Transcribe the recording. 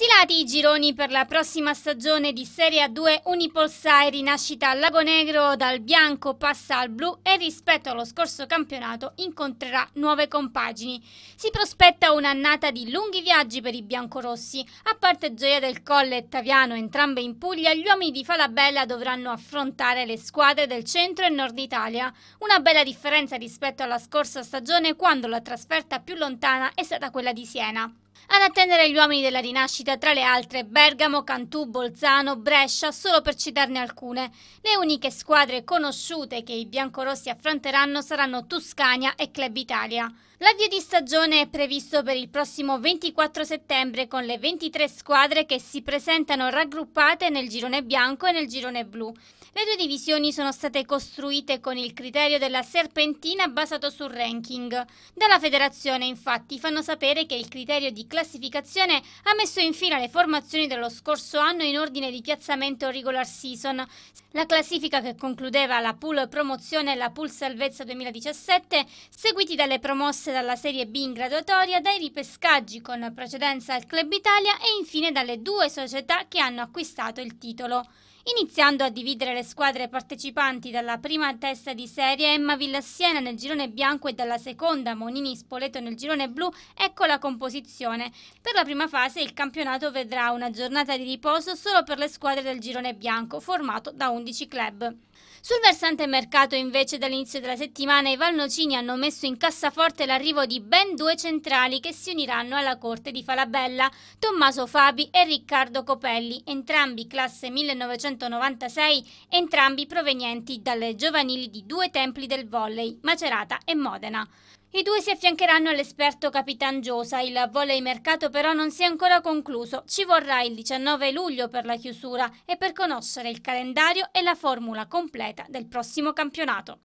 Stilati i gironi per la prossima stagione di Serie A2 Unipolsai rinascita al Lago Negro dal bianco passa al blu e rispetto allo scorso campionato incontrerà nuove compagini. Si prospetta un'annata di lunghi viaggi per i biancorossi. A parte Gioia del Colle e Taviano, entrambe in Puglia, gli uomini di Falabella dovranno affrontare le squadre del centro e nord Italia. Una bella differenza rispetto alla scorsa stagione quando la trasferta più lontana è stata quella di Siena. Ad attendere gli uomini della rinascita, tra le altre, Bergamo, Cantù, Bolzano, Brescia, solo per citarne alcune. Le uniche squadre conosciute che i biancorossi affronteranno saranno Tuscania e Club Italia. L'avvio di stagione è previsto per il prossimo 24 settembre con le 23 squadre che si presentano raggruppate nel girone bianco e nel girone blu. Le due divisioni sono state costruite con il criterio della serpentina basato sul ranking. Dalla federazione infatti fanno sapere che il criterio di classificazione ha messo in fila le formazioni dello scorso anno in ordine di piazzamento regular season. La classifica che concludeva la pool promozione e la pool salvezza 2017, seguiti dalle promosse dalla Serie B in graduatoria, dai ripescaggi con precedenza al Club Italia e infine dalle due società che hanno acquistato il titolo iniziando a dividere le squadre partecipanti dalla prima testa di serie Emma Villassiena nel girone bianco e dalla seconda Monini Spoleto nel girone blu, ecco la composizione. Per la prima fase il campionato vedrà una giornata di riposo solo per le squadre del girone bianco, formato da 11 club. Sul versante mercato invece dall'inizio della settimana i Valnocini hanno messo in cassaforte l'arrivo di ben due centrali che si uniranno alla corte di Falabella, Tommaso Fabi e Riccardo Copelli, entrambi classe 1900 1996, entrambi provenienti dalle giovanili di due templi del volley, Macerata e Modena. I due si affiancheranno all'esperto Capitan Giosa, il volley mercato però non si è ancora concluso, ci vorrà il 19 luglio per la chiusura e per conoscere il calendario e la formula completa del prossimo campionato.